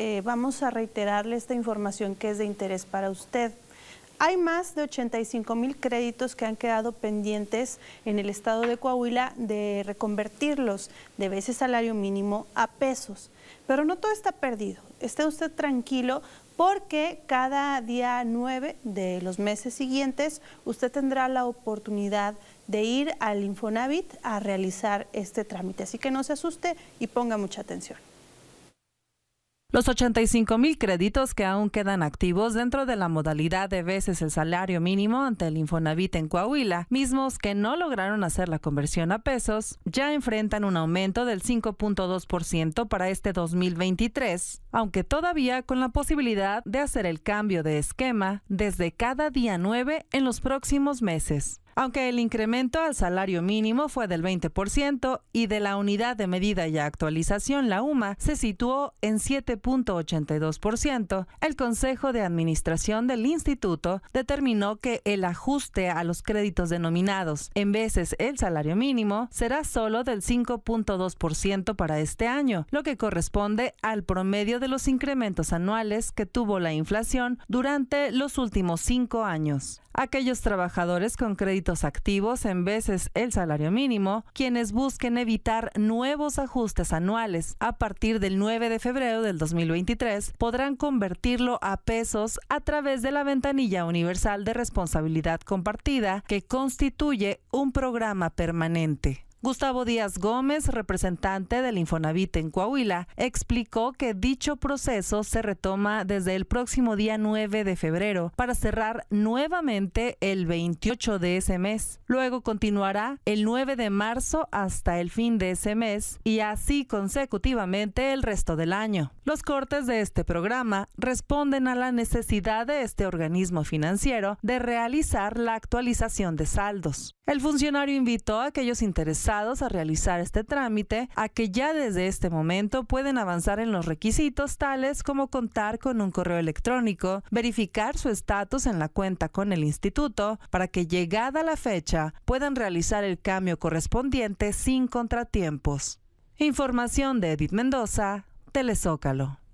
Eh, vamos a reiterarle esta información que es de interés para usted. Hay más de 85 mil créditos que han quedado pendientes en el estado de Coahuila de reconvertirlos de veces salario mínimo a pesos. Pero no todo está perdido. Esté usted tranquilo porque cada día 9 de los meses siguientes usted tendrá la oportunidad de ir al Infonavit a realizar este trámite. Así que no se asuste y ponga mucha atención. Los 85 mil créditos que aún quedan activos dentro de la modalidad de veces el salario mínimo ante el Infonavit en Coahuila, mismos que no lograron hacer la conversión a pesos, ya enfrentan un aumento del 5.2% para este 2023, aunque todavía con la posibilidad de hacer el cambio de esquema desde cada día 9 en los próximos meses aunque el incremento al salario mínimo fue del 20% y de la unidad de medida y actualización, la UMA, se situó en 7.82%. El Consejo de Administración del Instituto determinó que el ajuste a los créditos denominados en veces el salario mínimo será solo del 5.2% para este año, lo que corresponde al promedio de los incrementos anuales que tuvo la inflación durante los últimos cinco años aquellos trabajadores con créditos activos en veces el salario mínimo, quienes busquen evitar nuevos ajustes anuales a partir del 9 de febrero del 2023, podrán convertirlo a pesos a través de la ventanilla universal de responsabilidad compartida que constituye un programa permanente. Gustavo Díaz Gómez, representante del Infonavit en Coahuila, explicó que dicho proceso se retoma desde el próximo día 9 de febrero para cerrar nuevamente el 28 de ese mes. Luego continuará el 9 de marzo hasta el fin de ese mes y así consecutivamente el resto del año. Los cortes de este programa responden a la necesidad de este organismo financiero de realizar la actualización de saldos. El funcionario invitó a aquellos interesados a realizar este trámite a que ya desde este momento pueden avanzar en los requisitos tales como contar con un correo electrónico, verificar su estatus en la cuenta con el instituto, para que llegada la fecha puedan realizar el cambio correspondiente sin contratiempos. Información de Edith Mendoza, Telezócalo.